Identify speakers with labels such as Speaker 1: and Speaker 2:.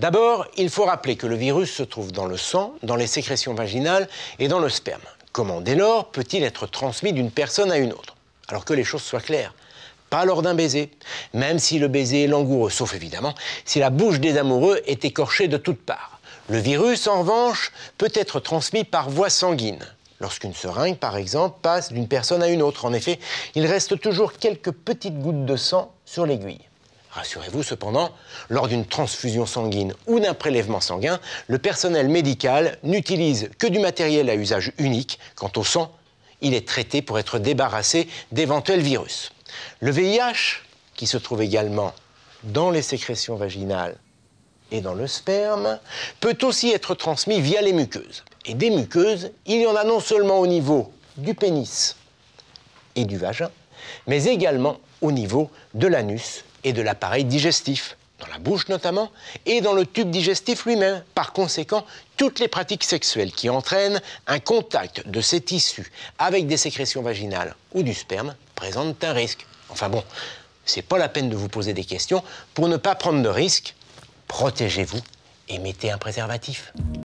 Speaker 1: D'abord, il faut rappeler que le virus se trouve dans le sang, dans les sécrétions vaginales et dans le sperme. Comment dès lors peut-il être transmis d'une personne à une autre Alors que les choses soient claires, pas lors d'un baiser, même si le baiser est langoureux, sauf évidemment si la bouche des amoureux est écorchée de toutes parts. Le virus, en revanche, peut être transmis par voie sanguine. Lorsqu'une seringue, par exemple, passe d'une personne à une autre, en effet, il reste toujours quelques petites gouttes de sang sur l'aiguille. Rassurez-vous cependant, lors d'une transfusion sanguine ou d'un prélèvement sanguin, le personnel médical n'utilise que du matériel à usage unique. Quant au sang, il est traité pour être débarrassé d'éventuels virus. Le VIH, qui se trouve également dans les sécrétions vaginales et dans le sperme, peut aussi être transmis via les muqueuses. Et des muqueuses, il y en a non seulement au niveau du pénis et du vagin, mais également au niveau de l'anus et de l'appareil digestif, dans la bouche notamment, et dans le tube digestif lui-même. Par conséquent, toutes les pratiques sexuelles qui entraînent un contact de ces tissus avec des sécrétions vaginales ou du sperme présentent un risque. Enfin bon, c'est pas la peine de vous poser des questions. Pour ne pas prendre de risques, protégez-vous et mettez un préservatif.